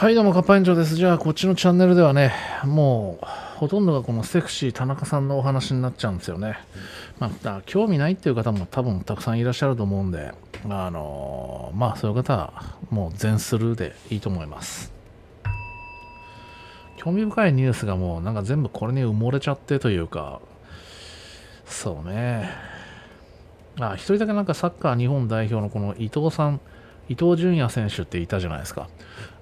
はいどうもカッパ園長ですじゃあこっちのチャンネルではねもうほとんどがこのセクシー田中さんのお話になっちゃうんですよねまた、興味ないっていう方も多分たくさんいらっしゃると思うんであのまあそういう方はもう全スルーでいいと思います興味深いニュースがもうなんか全部これに埋もれちゃってというかそうねあ一人だけなんかサッカー日本代表のこの伊藤さん伊東純也選手っていたじゃないですか。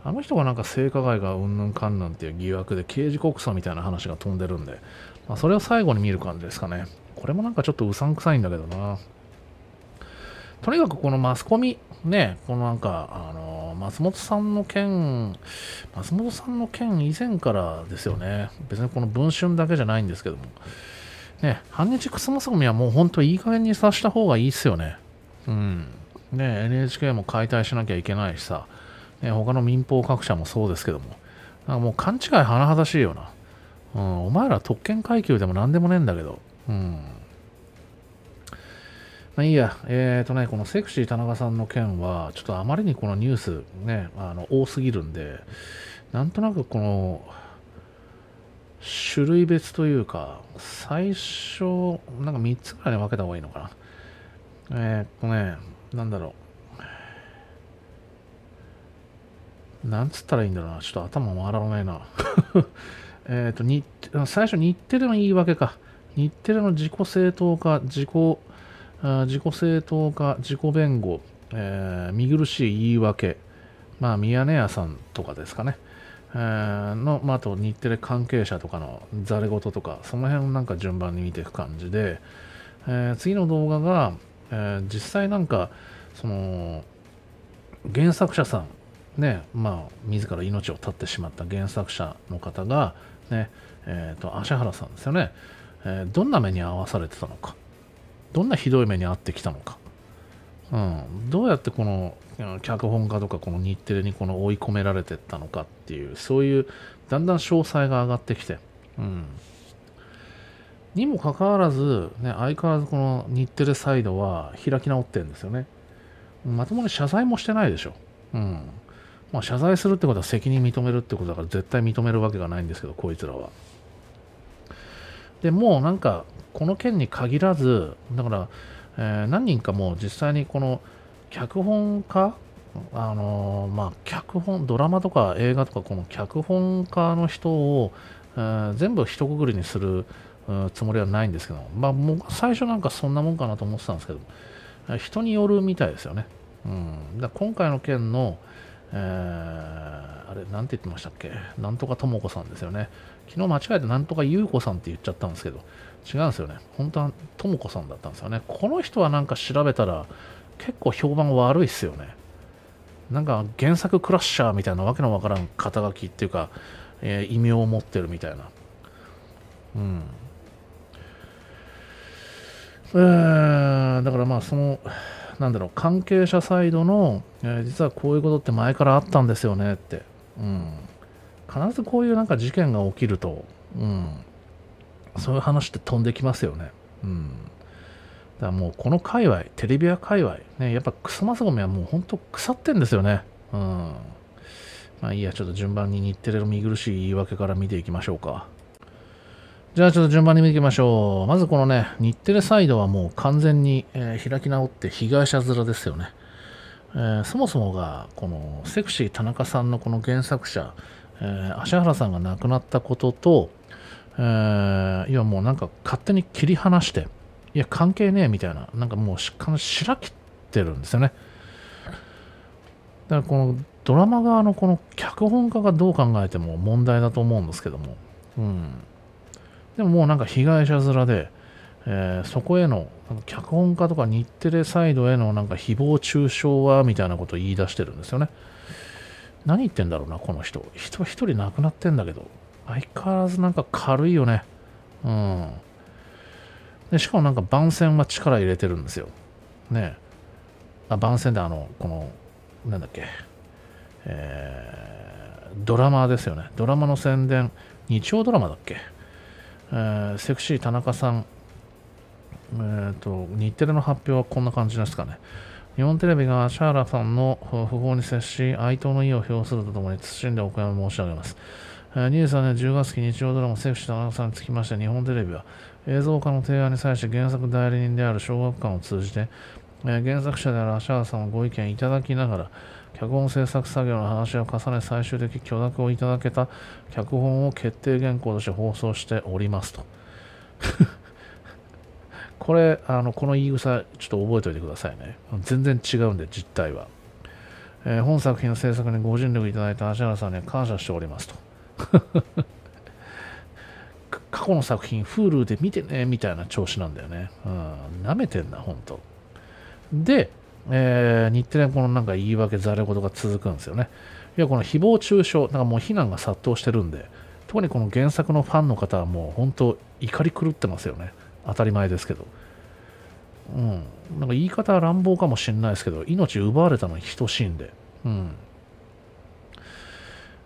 あの人がなんか性加害がうんぬんかんぬんっていう疑惑で刑事告訴みたいな話が飛んでるんで、まあ、それを最後に見る感じですかね。これもなんかちょっとうさんくさいんだけどな。とにかくこのマスコミ、ね、このなんか、あの、松本さんの件、松本さんの件以前からですよね。別にこの文春だけじゃないんですけども。ね、反日クソマスコミはもう本当いい加減にさした方がいいっすよね。うん。ね、NHK も解体しなきゃいけないしさ、ね、他の民放各社もそうですけども、なんかもう勘違い甚だしいよな。うん、お前ら特権階級でも何でもねえんだけど。うん。まあいいや、えっ、ー、とね、このセクシー田中さんの件は、ちょっとあまりにこのニュースね、あの多すぎるんで、なんとなくこの、種類別というか、最初、なんか3つぐらいに分けた方がいいのかな。えっ、とね、なんだろう。なんつったらいいんだろうな。ちょっと頭回らないな。えっと、日、最初日テレの言い訳か。日テレの自己正当化、自己、自己正当化、自己弁護、えー、見苦しい言い訳、まあ、ミヤネ屋さんとかですかね。えー、の、まあ、あと日テレ関係者とかのざれ言とか、その辺をなんか順番に見ていく感じで、えー、次の動画が、えー、実際なんかその原作者さんねまあ自ら命を絶ってしまった原作者の方がねえーと、芦原さんですよね、えー、どんな目に遭わされてたのかどんなひどい目に遭ってきたのか、うん、どうやってこの脚本家とかこの日テレにこの追い込められてったのかっていうそういうだんだん詳細が上がってきて、うん、にもかかわらず、ね、相変わらずこの日テレサイドは開き直ってるんですよね。まともに謝罪もしてないでしょ。うんまあ、謝罪するってことは責任認めるってことだから絶対認めるわけがないんですけど、こいつらは。でもうなんか、この件に限らず、だから、えー、何人かもう実際にこの脚本家、あのー、まあ、脚本、ドラマとか映画とか、この脚本家の人を、えー、全部一括りにする、つもりはないんですけどまあ、もう最初なんかそんなもんかなと思ってたんですけど人によるみたいですよね、うん、だ今回の件の、えー、あれなんて言ってましたっけなんとかとも子さんですよね昨日間違えてなんとかゆうさんって言っちゃったんですけど違うんですよね本当はとも子さんだったんですよねこの人はなんか調べたら結構評判悪いっすよねなんか原作クラッシャーみたいなわけのわからん肩書きっていうか、えー、異名を持ってるみたいなうんえだからまあそのなんだろう関係者サイドの、えー、実はこういうことって前からあったんですよねって、うん、必ずこういうなんか事件が起きると、うん、そういう話って飛んできますよね。うん、だからもうこの界隈テレビや界隈ねやっぱクソマスゴミはもう本当腐ってんですよね。うん、まあいいやちょっと順番に日テレの見苦しい言い訳から見ていきましょうか。じゃあちょっと順番に見ていきましょう。まずこのね、日テレサイドはもう完全に、えー、開き直って被害者面ですよね。えー、そもそもが、このセクシー田中さんのこの原作者、えー、芦原さんが亡くなったことと、えー、いやもうなんか勝手に切り離して、いや関係ねえみたいな、なんかもうししらきってるんですよね。だからこのドラマ側のこの脚本家がどう考えても問題だと思うんですけども、うん、でももうなんか被害者面で、えー、そこへの脚本家とか日テレサイドへのなんか誹謗中傷はみたいなことを言い出してるんですよね。何言ってんだろうな、この人。人一人亡くなってんだけど、相変わらずなんか軽いよね。うん。でしかもなんか番宣は力入れてるんですよ。ねあ番宣であの、この、なんだっけ、えー、ドラマですよね。ドラマの宣伝、日曜ドラマだっけえー、セクシー田中さん、えーと、日テレの発表はこんな感じですかね。日本テレビがシャーラさんの訃報に接し、哀悼の意を表するとともに、謹んでお悔やみ申し上げます。えー、23年10月期日曜ドラマセクシー田中さんにつきまして、日本テレビは映像化の提案に際して原作代理人である小学館を通じて、えー、原作者であるシャーラさんをご意見いただきながら、脚本制作作業の話を重ね最終的許諾をいただけた脚本を決定原稿として放送しておりますと これあのこの言い草ちょっと覚えておいてくださいね全然違うんで実態は、えー、本作品の制作にご尽力いただいた芦原さんには感謝しておりますと 過去の作品 Hulu で見てねみたいな調子なんだよねうん、なめてんな本当でえー、日テレこのなんか言い訳、ざれ言が続くんですよね。いや、この誹謗中傷、なんかもう非難が殺到してるんで、特にこの原作のファンの方はもう本当、怒り狂ってますよね。当たり前ですけど。うん。なんか言い方は乱暴かもしれないですけど、命奪われたのに等しいんで。うん。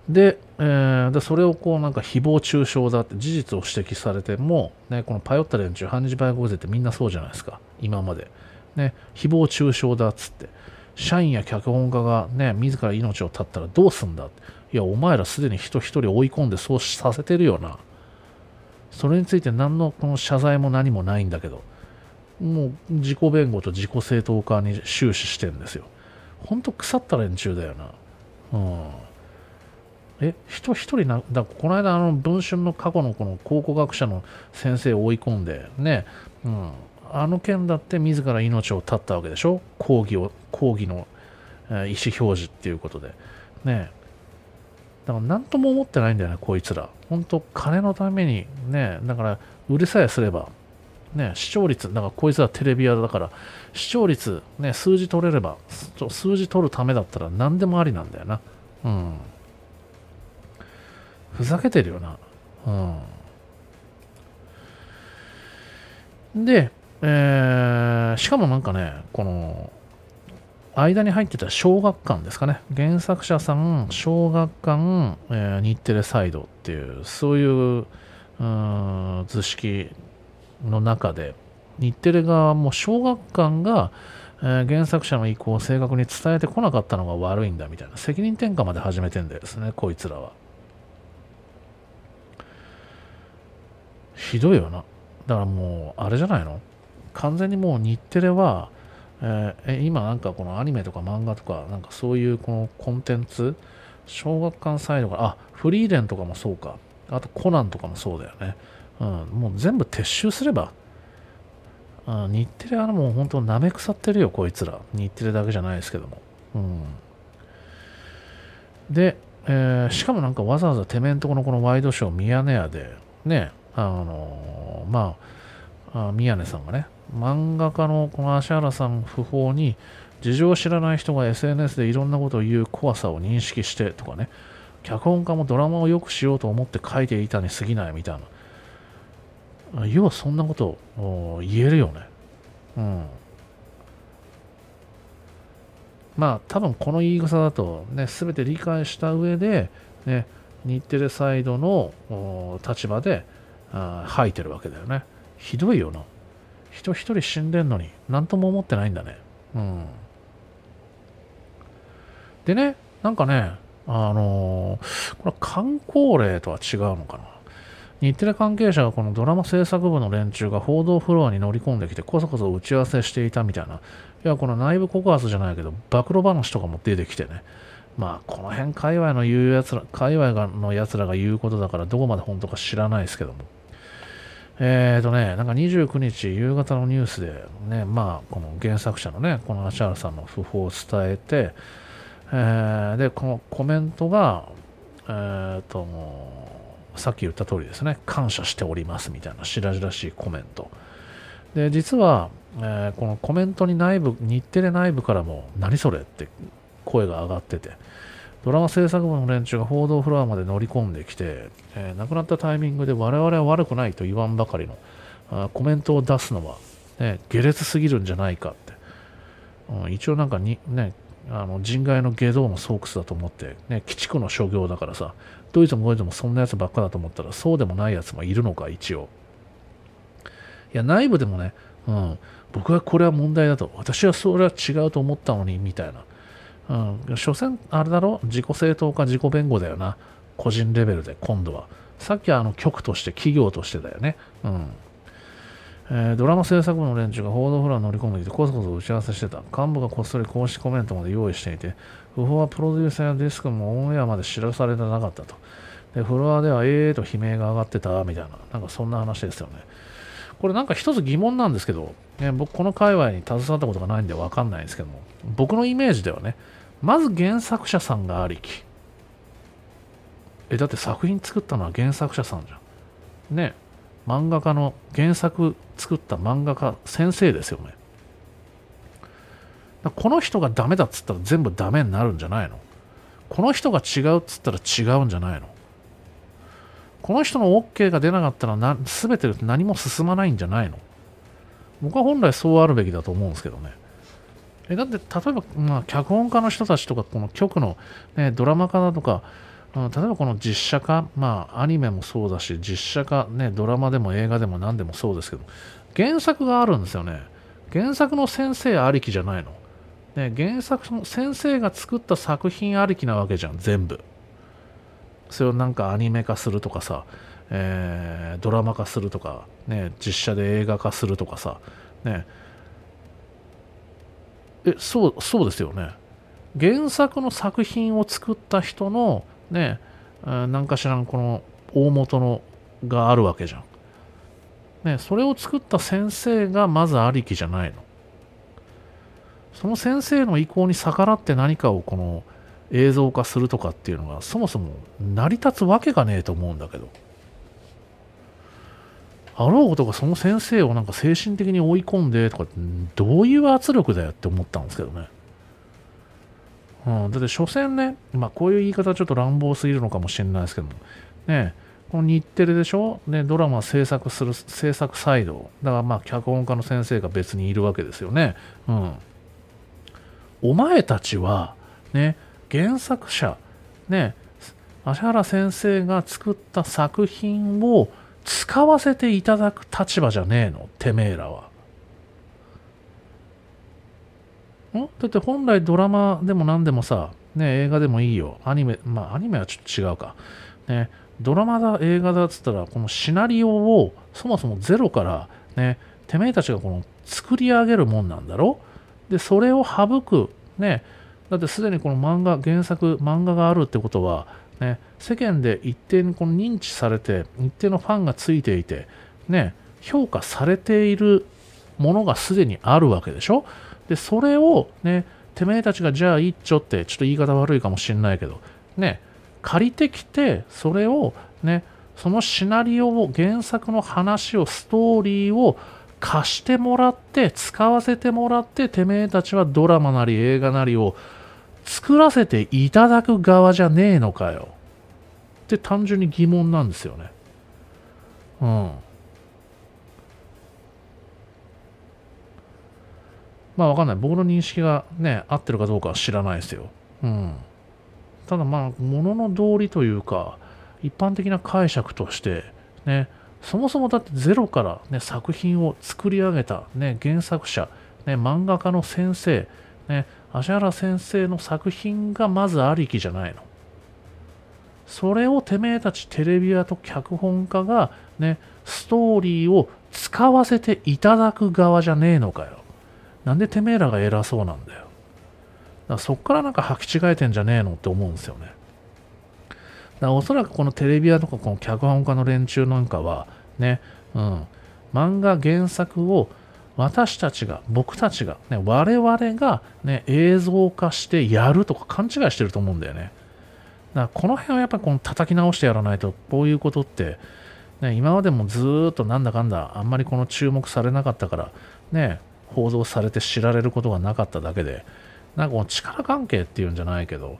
で、えー、でそれをこうなんか誹謗中傷だって事実を指摘されても、ね、このパヨった連中、反日外国勢ってみんなそうじゃないですか、今まで。ね、誹謗中傷だっつって、社員や脚本家がね、自ら命を絶ったらどうすんだって。いや、お前らすでに人一人追い込んでそうさせてるよな。それについて何のこの謝罪も何もないんだけど、もう自己弁護と自己正当化に終始してんですよ。ほんと腐った連中だよな。うん。え、人一人な、だこの間、あの、文春の過去のこの考古学者の先生を追い込んで、ね、うん、あの件だって自ら命を絶ったわけでしょ抗議を、抗議の、え意思表示っていうことで。ねだから何とも思ってないんだよね、こいつら。本当金のために、ねだから、売りさえすれば、ね、視聴率、だからこいつはテレビ屋だから、視聴率、ね、数字取れれば、数字取るためだったら何でもありなんだよな。うん。ふざけてるよな。うん。で、えー、しかもなんかね、この、間に入ってた小学館ですかね。原作者さん、小学館、えー、日テレサイドっていう、そういう、う図式の中で、日テレがもう小学館が、えー、原作者の意向を正確に伝えてこなかったのが悪いんだみたいな責任転嫁まで始めてんですねこいつらはひどいよなだからもうあれじゃないの完全にもう日テレは、えー、今なんかこのアニメとか漫画とか、なんかそういうこのコンテンツ、小学館サイドが、あ、フリーレンとかもそうか。あとコナンとかもそうだよね。うん、もう全部撤収すれば。あ日テレはもう本当舐め腐ってるよ、こいつら。日テレだけじゃないですけども。うん。で、えー、しかもなんかわざわざてめんとこのこのワイドショーミヤネ屋で、ね、あのー、まあ、あ宮根さんがね、漫画家のこの芦原さん不法に事情を知らない人が SNS でいろんなことを言う怖さを認識してとかね脚本家もドラマをよくしようと思って書いていたに過ぎないみたいな要はそんなことを言えるよねうんまあ多分この言い草だとね全て理解した上でね日テレサイドの立場で吐いてるわけだよねひどいよな人一人死んでんのに何とも思ってないんだねうんでねなんかねあのー、これ観光例とは違うのかな日テレ関係者がこのドラマ制作部の連中が報道フロアに乗り込んできてこそこそ打ち合わせしていたみたいないやこの内部告発じゃないけど暴露話とかも出てきてねまあこの辺界隈の言うやつら界隈のやつらが言うことだからどこまで本当か知らないですけどもえーとね、なんか29日夕方のニュースで、ね、まあ、この原作者のね、この芦原さんの訃報を伝えて、えー、で、このコメントが、えーと、さっき言った通りですね、感謝しておりますみたいなしらじらしいコメント。で、実は、えー、このコメントに内部、日テレ内部からも、何それって声が上がってて、ドラマ制作部の連中が報道フロアまで乗り込んできて、えー、亡くなったタイミングで我々は悪くないと言わんばかりのあコメントを出すのは、ね、下劣すぎるんじゃないかって、うん、一応なんかに、ね、あの人外の下道の巣窟だと思って、ね、鬼畜の所業だからさドイツもドイツもそんなやつばっかだと思ったらそうでもないやつもいるのか一応いや内部でもね、うん、僕はこれは問題だと私はそれは違うと思ったのにみたいなうん、所詮、あれだろ自己正当化、自己弁護だよな。個人レベルで、今度は。さっきはあの局として、企業としてだよね。うん。えー、ドラマ制作部の連中が報道フロアに乗り込んできて、こそこそ打ち合わせしてた。幹部がこっそり公式コメントまで用意していて、不法はプロデューサーやディスクもオンエアまで知らされてなかったと。で、フロアでは、ええと悲鳴が上がってた、みたいな、なんかそんな話ですよね。これなんか一つ疑問なんですけど、ね、僕この界隈に携わったことがないんでわかんないんですけども、僕のイメージではね、まず原作者さんがありきえだって作品作ったのは原作者さんじゃんね漫画家の原作作った漫画家先生ですよねこの人がダメだっつったら全部ダメになるんじゃないのこの人が違うっつったら違うんじゃないのこの人の OK が出なかったらな全て何も進まないんじゃないの僕は本来そうあるべきだと思うんですけどね。えだって例えば、まあ、脚本家の人たちとかこの局の、ね、ドラマ化だとか、うん、例えばこの実写化、まあ、アニメもそうだし実写化、ね、ドラマでも映画でも何でもそうですけど原作があるんですよね原作の先生ありきじゃないの、ね、原作の先生が作った作品ありきなわけじゃん全部それをなんかアニメ化するとかさ、えー、ドラマ化するとか、ね、実写で映画化するとかさ、ね、えそうそうですよね原作の作品を作った人のね何かしらのこの大元のがあるわけじゃん、ね、それを作った先生がまずありきじゃないのその先生の意向に逆らって何かをこの映像化するとかっていうのがそもそも成り立つわけがねえと思うんだけど。あろうことがその先生をなんか精神的に追い込んでとかどういう圧力だよって思ったんですけどね、うん、だって所詮ね、まあ、こういう言い方ちょっと乱暴すぎるのかもしれないですけどもねこの日テレでしょね、ドラマ制作する制作サイドだからまあ脚本家の先生が別にいるわけですよねうんお前たちはね原作者ね芦原先生が作った作品を使わせていただく立場じゃねえのてめえらは。んだって本来ドラマでも何でもさ、ね、映画でもいいよ。アニメ、まあアニメはちょっと違うか。ね、ドラマだ、映画だっつったら、このシナリオをそもそもゼロから、ね、てめえたちがこの作り上げるもんなんだろで、それを省く、ね、だってすでにこの漫画、原作、漫画があるってことは、ね、世間で一定にこの認知されて一定のファンがついていて、ね、評価されているものがすでにあるわけでしょでそれを、ね、てめえたちがじゃあいっちょってちょっと言い方悪いかもしんないけど、ね、借りてきてそれを、ね、そのシナリオを原作の話をストーリーを貸してもらって使わせてもらっててめえたちはドラマなり映画なりを作らせていただく側じゃねえのかよって単純に疑問なんですよね。うん。まあわかんない。僕の認識がね、合ってるかどうかは知らないですよ。うん。ただまあ、ものの道理というか、一般的な解釈として、ね、そもそもだってゼロから、ね、作品を作り上げた、ね、原作者、ね、漫画家の先生、ね、芦原先生の作品がまずありきじゃないの。それをてめえたちテレビ屋と脚本家がね、ストーリーを使わせていただく側じゃねえのかよ。なんでてめえらが偉そうなんだよ。だからそっからなんか履き違えてんじゃねえのって思うんですよね。だからおそらくこのテレビ屋とかこの脚本家の連中なんかはね、うん、漫画原作を私たちが、僕たちが、ね、我々が、ね、映像化してやるとか勘違いしてると思うんだよね。だからこの辺はやっぱりの叩き直してやらないと、こういうことって、ね、今までもずっとなんだかんだ、あんまりこの注目されなかったから、ね、報道されて知られることがなかっただけで、なんかこの力関係っていうんじゃないけど、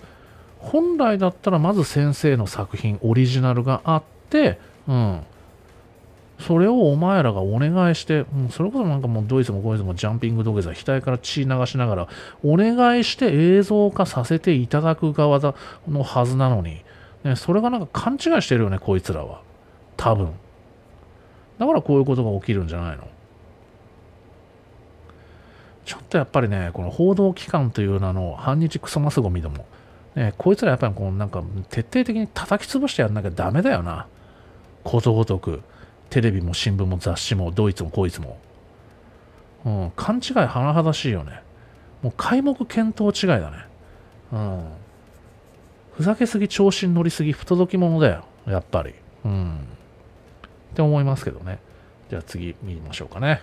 本来だったらまず先生の作品、オリジナルがあって、うん、それをお前らがお願いして、うん、それこそなんかもうドイツもこいつもジャンピング土下座、額から血流しながら、お願いして映像化させていただく側だのはずなのに、ね、それがなんか勘違いしてるよね、こいつらは。多分。だからこういうことが起きるんじゃないのちょっとやっぱりね、この報道機関という名の反日クソマスゴミども、ね、こいつらやっぱりこうなんか徹底的に叩き潰してやんなきゃダメだよな。ことごとく。テレビも新聞も雑誌もドイツもこいつも、うん、勘違い甚だしいよねもう皆目見当違いだね、うん、ふざけすぎ調子に乗りすぎ不届き者だよやっぱりうんって思いますけどねじゃあ次見ましょうかね